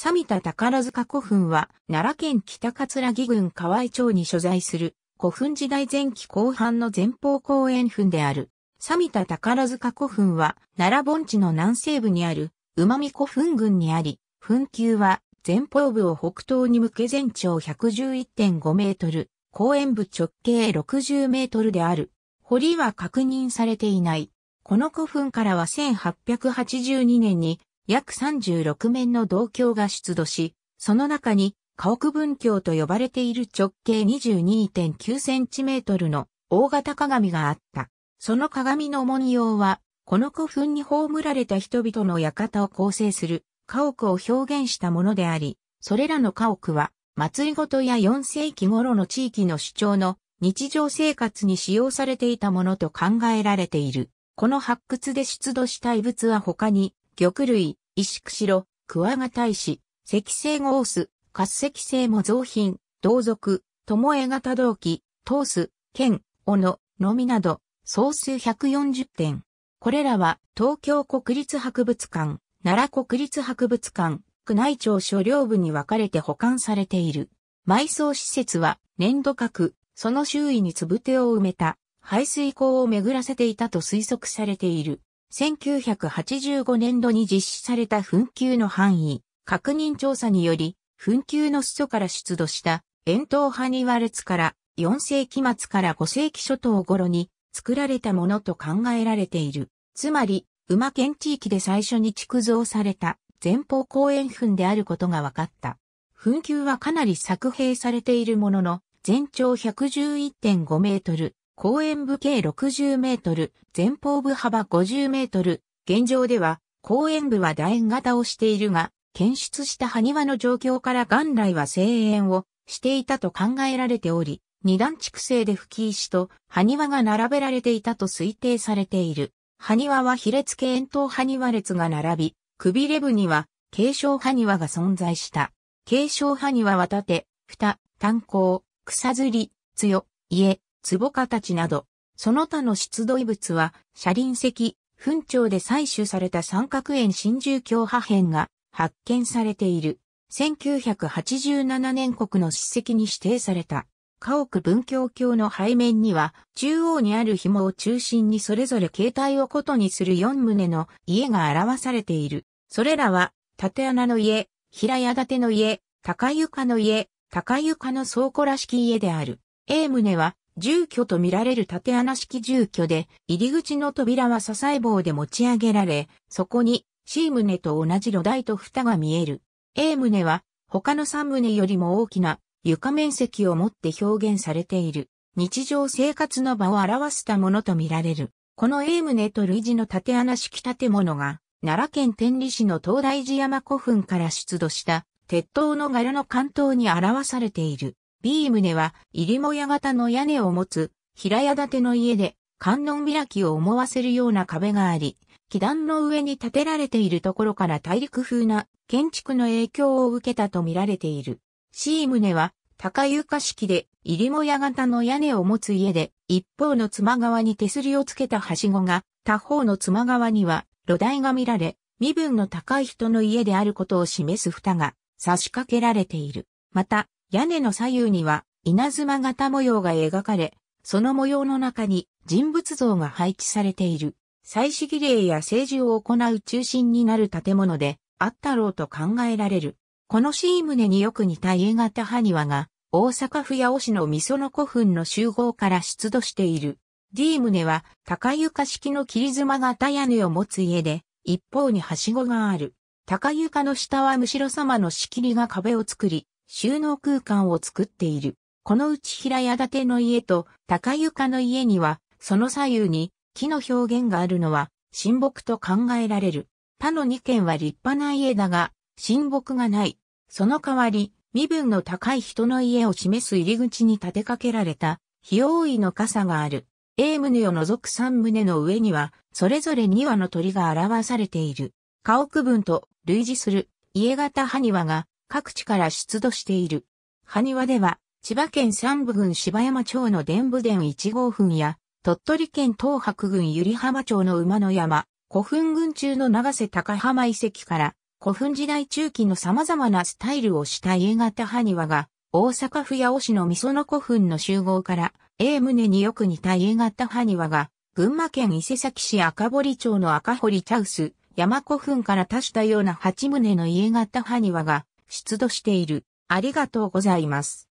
サミタ宝塚古墳は、奈良県北葛城郡河合町に所在する、古墳時代前期後半の前方後円墳である。サミタ宝塚古墳は、奈良盆地の南西部にある、馬見古墳群にあり、墳丘は、前方部を北東に向け全長111.5メートル、後円部直径60メートルである。堀は確認されていない。この古墳からは1882年に約36面の銅鏡が出土し、その中に、家屋文教と呼ばれている直径2 2 9トルの大型鏡があった。その鏡の文様は、この古墳に葬られた人々の館を構成する家屋を表現したものであり、それらの家屋は、祭りごとや4世紀頃の地域の主張の日常生活に使用されていたものと考えられている。この発掘で出土した遺物は他に、玉類、石釧路、クワガタ石、石製ゴース、活石製模造品、同族、友江型同期、トース、剣、斧、のみなど、総数140点。これらは、東京国立博物館、奈良国立博物館、宮内庁所領部に分かれて保管されている。埋葬施設は、粘土核、その周囲につぶを埋めた、排水溝を巡らせていたと推測されている。1985年度に実施された紛糾の範囲、確認調査により、紛糾の裾から出土した、円筒ハニワつから4世紀末から5世紀初頭頃に作られたものと考えられている。つまり、馬県地域で最初に築造された前方公園墳であることが分かった。紛糾はかなり作兵されているものの、全長111.5メートル、公園部計60メートル、前方部幅50メートル。現状では、公園部は楕円型をしているが、検出した埴輪の状況から元来は声援をしていたと考えられており、二段築成で吹き石と埴輪が並べられていたと推定されている。埴輪は比列系円筒埴輪列が並び、くびれ部には継承埴輪が存在した。継承埴輪は縦、蓋、炭鉱、草釣り、強、家、壺形など、その他の出土遺物は、車輪石、墳長で採取された三角円真珠鏡破片が発見されている。1987年国の史跡に指定された。家屋文教教の背面には、中央にある紐を中心にそれぞれ形態を異にする四棟の家が表されている。それらは、縦穴の家、平屋建ての家、高床の家、高床の倉庫らしき家である。A 棟は、住居と見られる縦穴式住居で、入り口の扉は支え棒で持ち上げられ、そこに C 棟と同じ土台と蓋が見える。A 棟は他の3棟よりも大きな床面積を持って表現されている。日常生活の場を表したものとみられる。この A 棟と類似の縦穴式建物が、奈良県天理市の東大寺山古墳から出土した鉄塔の柄の関東に表されている。B 棟は入母屋型の屋根を持つ平屋建ての家で観音開きを思わせるような壁があり、基壇の上に建てられているところから大陸風な建築の影響を受けたと見られている。C 棟は高床式で入母屋型の屋根を持つ家で、一方の妻側に手すりをつけたはしごが、他方の妻側には露台が見られ、身分の高い人の家であることを示す蓋が差し掛けられている。また、屋根の左右には稲妻型模様が描かれ、その模様の中に人物像が配置されている。祭祀儀礼や政治を行う中心になる建物であったろうと考えられる。このシームネによく似た家型埴輪が、大阪府八尾市の味噌の古墳の集合から出土している。D 棟は高床式の切妻型屋根を持つ家で、一方にはしごがある。高床の下はむしろ様の仕切りが壁を作り、収納空間を作っている。このうち平屋建ての家と高床の家には、その左右に木の表現があるのは、神木と考えられる。他の2軒は立派な家だが、神木がない。その代わり、身分の高い人の家を示す入り口に立てかけられた、費用意の傘がある。A 棟を除く3棟の上には、それぞれ2羽の鳥が表されている。家屋分と類似する家型埴輪が各地から出土している。埴輪では、千葉県三部郡芝山町の伝武殿1号墳や、鳥取県東白郡百合浜町の馬の山、古墳群中の長瀬高浜遺跡から、古墳時代中期の様々なスタイルをした家型埴輪が、大阪府八尾市の味噌の古墳の集合から、A 棟によく似た家型埴輪が、群馬県伊勢崎市赤堀町の赤堀茶臼、山古墳から足したような八棟の家型埴輪が、出土している。ありがとうございます。